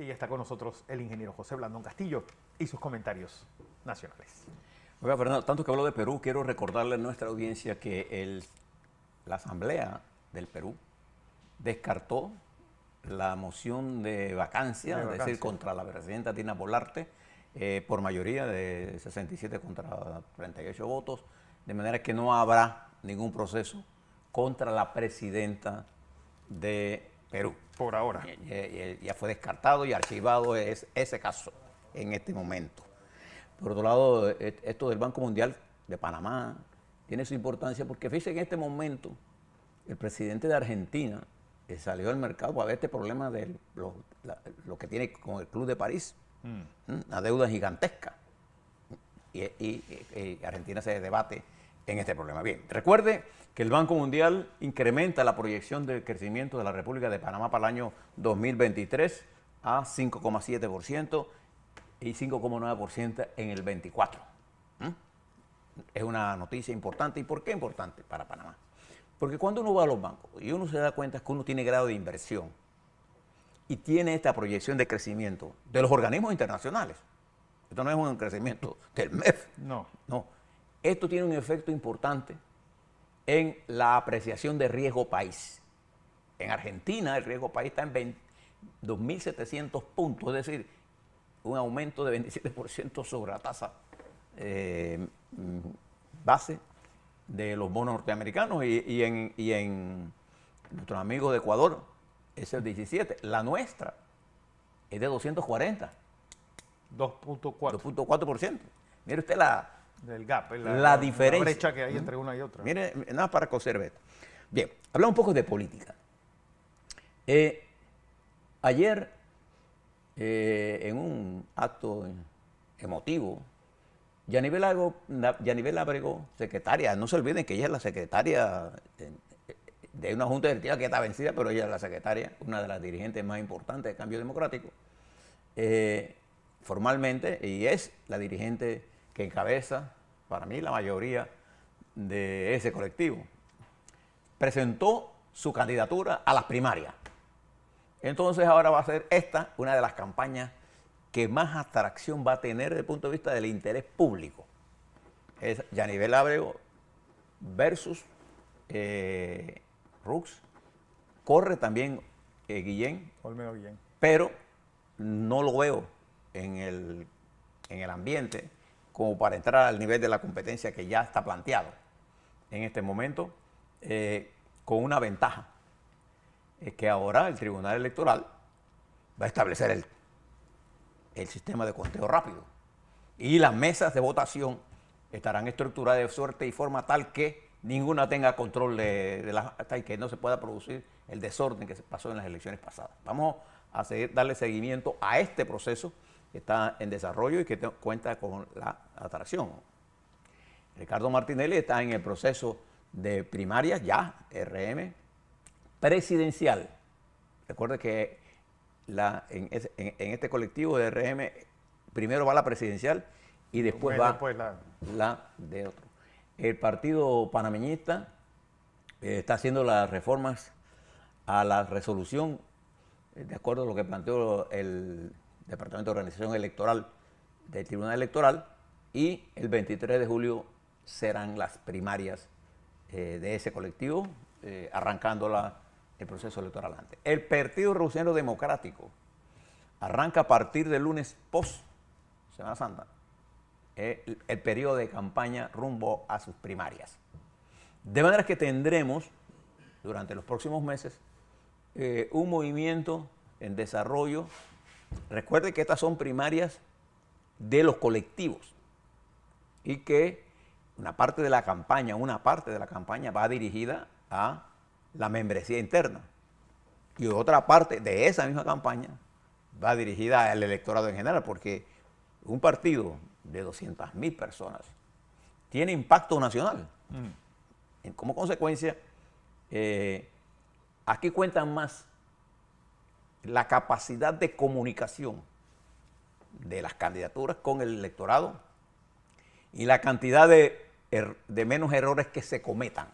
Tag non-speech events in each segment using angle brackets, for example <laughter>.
Y ya está con nosotros el ingeniero José Blandón Castillo y sus comentarios nacionales. Oiga, Fernando, tanto que hablo de Perú, quiero recordarle a nuestra audiencia que el, la Asamblea del Perú descartó la moción de vacancia, es decir, contra la presidenta Tina Bolarte, eh, por mayoría de 67 contra 38 votos, de manera que no habrá ningún proceso contra la presidenta de Perú. Por ahora. ya fue descartado y archivado ese caso en este momento. Por otro lado, e, esto del Banco Mundial de Panamá tiene su importancia porque fíjense que en este momento el presidente de Argentina eh, salió del mercado para ver este problema de lo, que tiene con el Club de París, mm. ¿Mm? una deuda gigantesca. y Argentina se debate en este problema. Bien, recuerde que el Banco Mundial incrementa la proyección del crecimiento de la República de Panamá para el año 2023 a 5,7% y 5,9% en el 24. ¿Mm? Es una noticia importante. ¿Y por qué importante para Panamá? Porque cuando uno va a los bancos y uno se da cuenta que uno tiene grado de inversión y tiene esta proyección de crecimiento de los organismos internacionales, esto no es un crecimiento del MEF. No. No esto tiene un efecto importante en la apreciación de riesgo país. En Argentina el riesgo país está en 2.700 puntos, es decir, un aumento de 27% sobre la tasa eh, mm, base de los bonos norteamericanos y, en, y en nuestros amigos de Ecuador es el 17. La nuestra es de 240. 2.4. 2.4%. Mire usted la, del gap, la, diferencia. brecha que hay entre una y otra. Mire, nada para coser esto. Bien, hablamos un poco de política. Eh, ayer, eh, en un acto emotivo, Yanivel Abrego, secretaria, no se olviden que ella es la secretaria de una junta directiva que está vencida, pero ella es la secretaria, una de las dirigentes más importantes de Cambio Democrático, eh, formalmente, y es la dirigente que encabeza para mí la mayoría de ese colectivo, presentó su candidatura a las primarias. Entonces ahora va a ser esta una de las campañas que más atracción va a tener desde el punto de vista del interés público. Es Yanivel Abrego versus eh, Rux. Corre también eh, Guillén. Pero no lo veo en el, en el ambiente como para entrar al nivel de la competencia que ya está planteado en este momento, eh, con una ventaja, es que ahora el Tribunal Electoral va a establecer el, el sistema de conteo rápido y las mesas de votación estarán estructuradas de suerte y forma tal que ninguna tenga control de, las que no se pueda producir el desorden que se pasó en las elecciones pasadas. Vamos a darle seguimiento a este proceso está en desarrollo y que cuenta con la atracción. Ricardo Martinelli está en el proceso de primaria ya, RM, presidencial. Recuerde que en, este colectivo de RM primero va la presidencial y después va la... de otro. El partido panameñista eh, está haciendo las reformas a la resolución, eh, de acuerdo a lo que planteó el Departamento de Organización Electoral del Tribunal Electoral, y el 23 de julio serán las primarias eh, de ese colectivo, eh, arrancándola el proceso electoral antes. El Partido Rusiano Democrático arranca a partir del lunes post Semana Santa eh, el, periodo de campaña rumbo a sus primarias. De manera que tendremos durante los próximos meses un movimiento en desarrollo Recuerde que estas son primarias de los colectivos y que una parte de la campaña, una parte de la campaña va dirigida a la membresía interna y otra parte de esa misma campaña va dirigida al electorado en general, porque un partido de 200.000 personas tiene impacto nacional. Mm. Como consecuencia, eh, aquí cuentan más la capacidad de comunicación de las candidaturas con el electorado y la cantidad de, er, de menos errores que se cometan.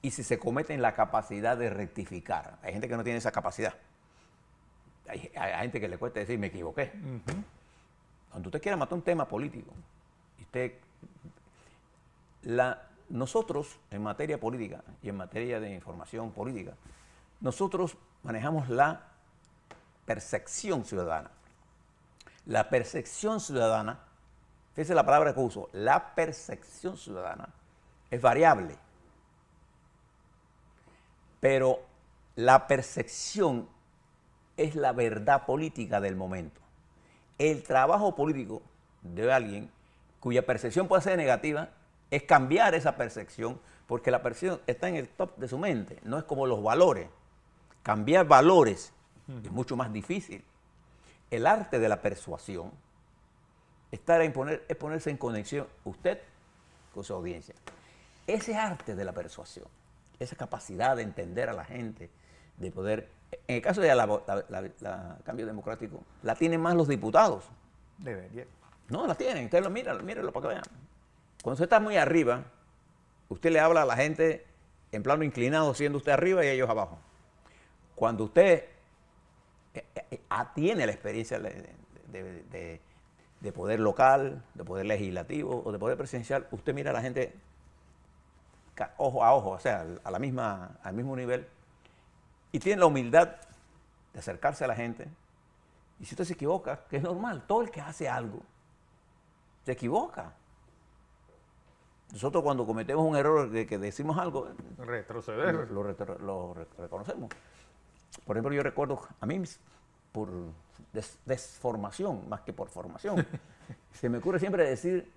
Y si se cometen, la capacidad de rectificar. Hay gente que no tiene esa capacidad. Hay, gente que le cuesta decir, me equivoqué. Cuando usted quiera matar un tema político, usted, nosotros en materia política y en materia de información política, nosotros manejamos la percepción ciudadana. La percepción ciudadana, fíjese la palabra que uso, la percepción ciudadana es variable, pero la percepción es la verdad política del momento. El trabajo político de alguien cuya percepción puede ser negativa es cambiar esa percepción porque la percepción está en el top de su mente, no es como los valores cambiar valores es mucho más difícil. El arte de la persuasión, estar imponer, es ponerse en conexión usted con su audiencia. Ese arte de la persuasión, esa capacidad de entender a la gente, de poder, en el caso de la, cambio democrático, la tienen más los diputados. No, la tienen, Usted lo mira, mírenlo para que vean. Cuando usted está muy arriba, usted le habla a la gente en plano inclinado, siendo usted arriba y ellos abajo cuando usted eh, eh, eh, tiene la experiencia de, poder local, de poder legislativo o de poder presidencial, usted mira a la gente ojo a ojo, o sea, a la misma, al mismo nivel, y tiene la humildad de acercarse a la gente. Y si usted se equivoca, que es normal, todo el que hace algo se equivoca. Nosotros cuando cometemos un error de que decimos algo, lo reconocemos. Por ejemplo, yo recuerdo a mí por desformación, más que por formación, <laughs> se me ocurre siempre decir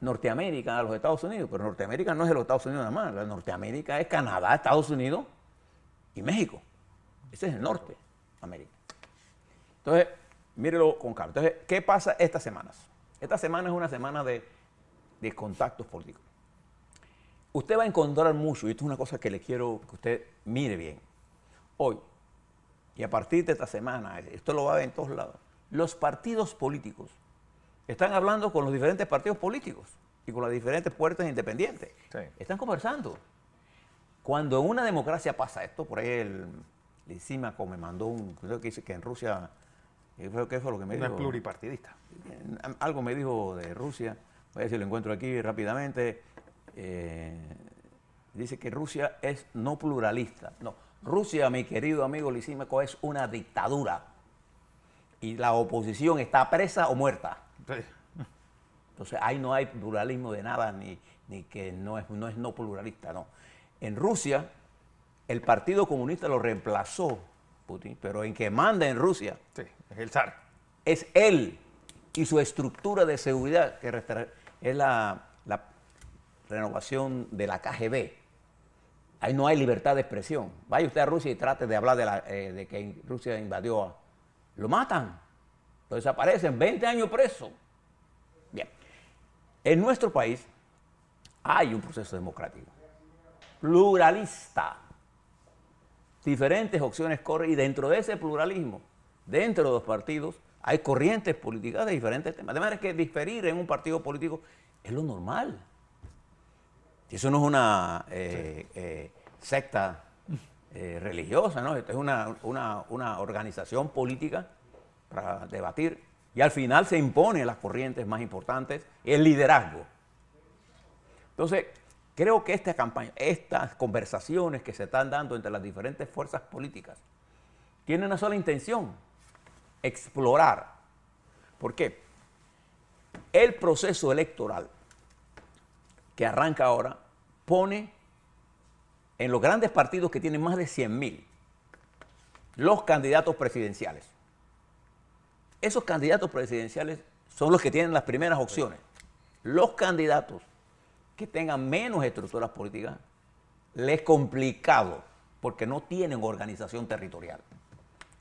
Norteamérica a los Estados Unidos, pero Norteamérica no es los Estados Unidos nada más, la Norteamérica es Canadá, Estados Unidos y México. Ese es el norte, América. Entonces, mírelo con calma. Entonces, ¿qué pasa estas semanas? Esta semana es una semana de contactos políticos. Usted va a encontrar mucho, y esto es una cosa que le quiero que usted mire bien. Hoy, y a partir de esta semana, esto lo va a ver en todos lados, los partidos políticos están hablando con los diferentes partidos políticos y con las diferentes puertas independientes. Están conversando. Cuando en una democracia pasa esto, por ahí el como me mandó un, creo que dice que en Rusia, eh, creo que lo que me No dijo. pluripartidista. Eh, algo me dijo de Rusia, voy a ver si lo encuentro aquí rápidamente. Eh, dice que Rusia es no pluralista. No, Rusia, mi querido amigo Lisímeco, es una dictadura. Y la oposición está presa o muerta. Entonces ahí no hay pluralismo de nada, ni, ni que no es, no es no pluralista, no. En Rusia, el Partido Comunista lo reemplazó, Putin, pero en que manda en Rusia. Sí, es el zar. Es él y su estructura de seguridad, que es la renovación de la KGB ahí no hay libertad de expresión. Vaya usted a Rusia y trate de hablar de, eh, que Rusia invadió a... Lo matan, lo desaparecen, 20 años preso. Bien, en nuestro país hay un proceso democrático, pluralista. Diferentes opciones corren y dentro de ese pluralismo, dentro de los partidos, hay corrientes políticas de diferentes temas. De manera que diferir en un partido político es lo normal. Eso no es una... Eh, eh, secta eh, religiosa, ¿no? Esto es una, organización política para debatir. Y al final se imponen las corrientes más importantes, el liderazgo. Entonces, creo que esta campaña, estas conversaciones que se están dando entre las diferentes fuerzas políticas, tienen una sola intención, explorar. ¿Por qué? El proceso electoral que arranca ahora pone en los grandes partidos que tienen más de 100.000, los candidatos presidenciales. Esos candidatos presidenciales son los que tienen las primeras opciones. Los candidatos que tengan menos estructuras políticas les es complicado porque no tienen organización territorial.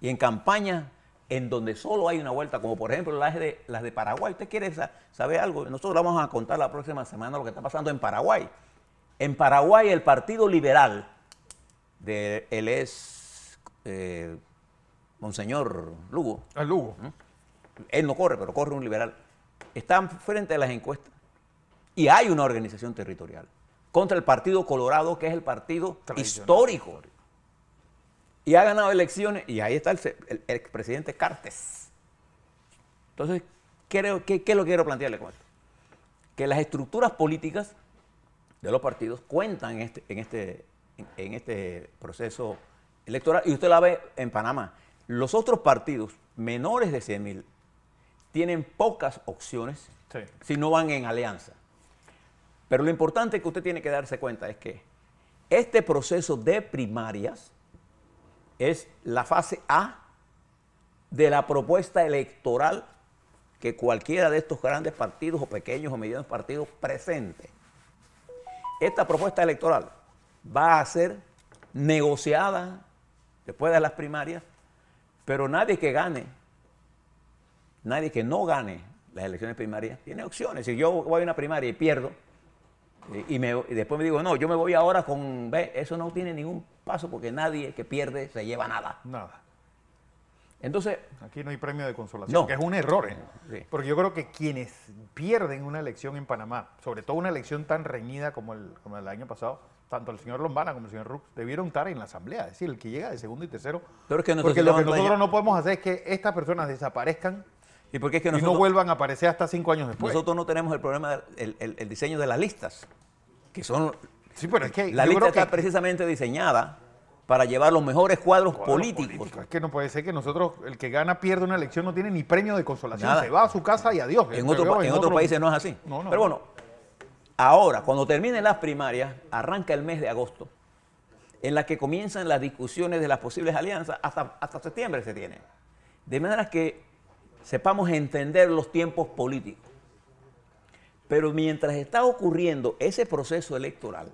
Y en campañas en donde solo hay una vuelta, como por ejemplo las de, las de Paraguay, usted quiere saber algo, nosotros vamos a contar la próxima semana lo que está pasando en Paraguay. En Paraguay el Partido Liberal, de, él es eh, Monseñor Lugo. El ah, Lugo. Él no corre, pero corre un liberal. está frente a las encuestas y hay una organización territorial contra el Partido Colorado, que es el partido histórico. Y ha ganado elecciones, y ahí está el, expresidente Cartes. Entonces, ¿qué, es lo que quiero plantearle con esto? Que las estructuras políticas de los partidos cuentan este, este, en este, proceso electoral. Y usted la ve en Panamá. Los otros partidos menores de 100.000 mil tienen pocas opciones si no van en alianza. Pero lo importante que usted tiene que darse cuenta es que este proceso de primarias es la fase A de la propuesta electoral que cualquiera de estos grandes partidos o pequeños o medianos partidos presente esta propuesta electoral va a ser negociada después de las primarias, pero nadie que gane, nadie que no gane las elecciones primarias tiene opciones. Si yo voy a una primaria y pierdo, eh, y, después me digo, no, yo me voy ahora con B, eso no tiene ningún paso porque nadie que pierde se lleva nada. Nada. Entonces. Aquí no hay premio de consolación, que es un error. ¿eh? Porque yo creo que quienes pierden una elección en Panamá, sobre todo una elección tan reñida como el, como año pasado, tanto el señor Lombana como el señor Rux debieron estar en la asamblea, es decir, el que llega de segundo y tercero. porque lo que nosotros no podemos hacer es que estas personas desaparezcan y, porque es que no vuelvan a aparecer hasta cinco años después. Nosotros no tenemos el problema, el, diseño de las listas, que son. Sí, pero es que. La lista está precisamente diseñada para llevar los mejores cuadros, políticos. Es que no puede ser que nosotros, el que gana pierde una elección, no tiene ni premio de consolación, se va a su casa y adiós. En, otros países no es así. Pero bueno, ahora, cuando terminen las primarias, arranca el mes de agosto, en la que comienzan las discusiones de las posibles alianzas, hasta, septiembre se tiene. De manera que sepamos entender los tiempos políticos. Pero mientras está ocurriendo ese proceso electoral,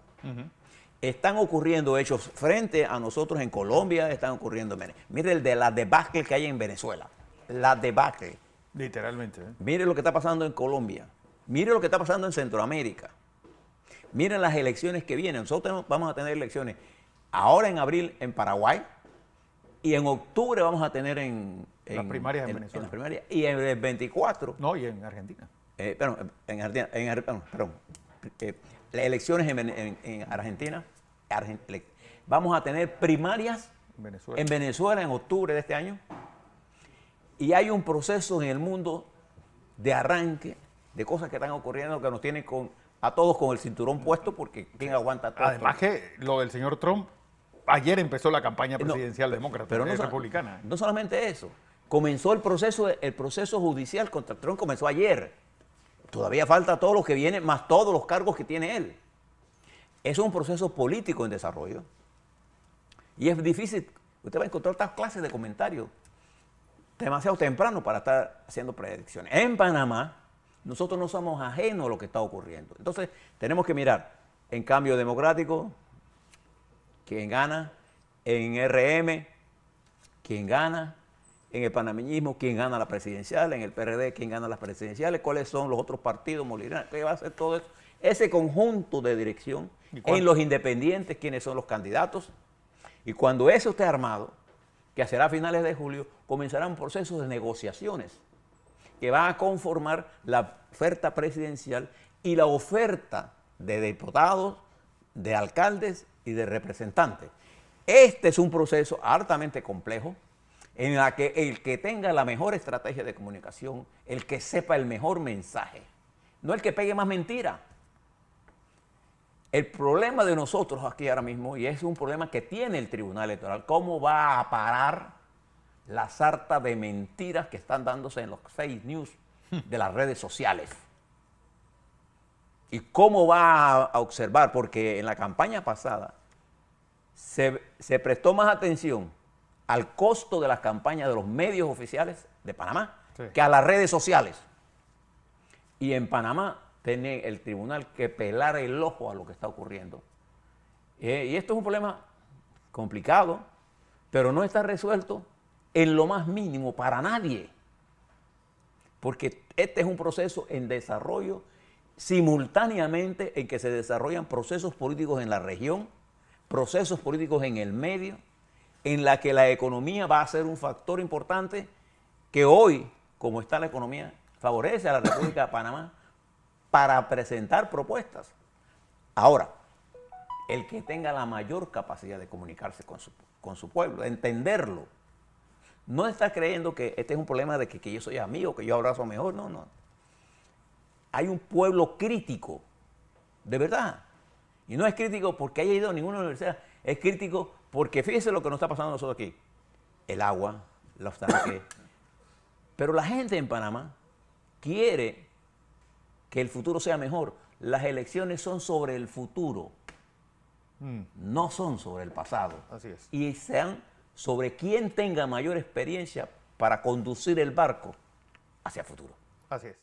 están ocurriendo hechos frente a nosotros en Colombia, están ocurriendo en Mire el de la debacle que hay en Venezuela. La debacle. Literalmente. ¿eh? Mire lo que está pasando en Colombia. Mire lo que está pasando en Centroamérica. Miren las elecciones que vienen. Nosotros vamos a tener elecciones ahora en abril en Paraguay y en octubre vamos a tener en... en las primarias en, Venezuela. las primarias. Y en el 24. No, y en Argentina. Eh, perdón, en Argentina. En, perdón. Eh, las elecciones en, Argentina, vamos a tener primarias en Venezuela en octubre de este año. Y hay un proceso en el mundo de arranque de cosas que están ocurriendo que nos tienen a todos con el cinturón puesto porque quién aguanta todo. Además que lo del señor Trump, ayer empezó la campaña presidencial demócrata, pero no, republicana. No solamente eso, comenzó el proceso, el proceso judicial contra Trump comenzó ayer. Todavía falta todo lo que viene, más todos los cargos que tiene él. Es un proceso político en desarrollo. Y es difícil. Usted va a encontrar otras clases de comentarios demasiado temprano para estar haciendo predicciones. En Panamá, nosotros no somos ajenos a lo que está ocurriendo. Entonces, tenemos que mirar en cambio democrático, quién gana, en RM, quién gana, en el panameñismo quién gana la presidencial en el PRD quién gana las presidenciales, cuáles son los otros partidos, Molina, qué va a hacer todo eso. Ese conjunto de dirección, en los independientes quiénes son los candidatos. Y cuando eso esté armado, que será a finales de julio, comenzará un procesos de negociaciones que va a conformar la oferta presidencial y la oferta de diputados, de alcaldes y de representantes. Este es un proceso altamente complejo, en la que el que tenga la mejor estrategia de comunicación, el que sepa el mejor mensaje, no el que pegue más mentira. El problema de nosotros aquí ahora mismo, y es un problema que tiene el Tribunal Electoral, ¿cómo va a parar la sarta de mentiras que están dándose en los fake news de las redes sociales? ¿Y cómo va a observar? Porque en la campaña pasada se, se prestó más atención al costo de las campañas de los medios oficiales de Panamá que a las redes sociales. Y en Panamá tiene el tribunal que pelar el ojo a lo que está ocurriendo. Eh, y esto es un problema complicado, pero no está resuelto en lo más mínimo para nadie. Porque este es un proceso en desarrollo simultáneamente en que se desarrollan procesos políticos en la región, procesos políticos en el medio, en la que la economía va a ser un factor importante que hoy, como está la economía, favorece a la República de Panamá para presentar propuestas. Ahora, el que tenga la mayor capacidad de comunicarse con su, pueblo, de entenderlo, no está creyendo que este es un problema de que, que yo soy amigo, que yo abrazo mejor, no, no. Hay un pueblo crítico, de verdad. Y no es crítico porque haya ido a ninguna universidad, es crítico porque fíjense lo que nos está pasando a nosotros aquí. El agua, los tanques. <coughs> Pero la gente en Panamá quiere que el futuro sea mejor. Las elecciones son sobre el futuro, hmm. no son sobre el pasado. Así es. Y sean sobre quien tenga mayor experiencia para conducir el barco hacia el futuro. Así es.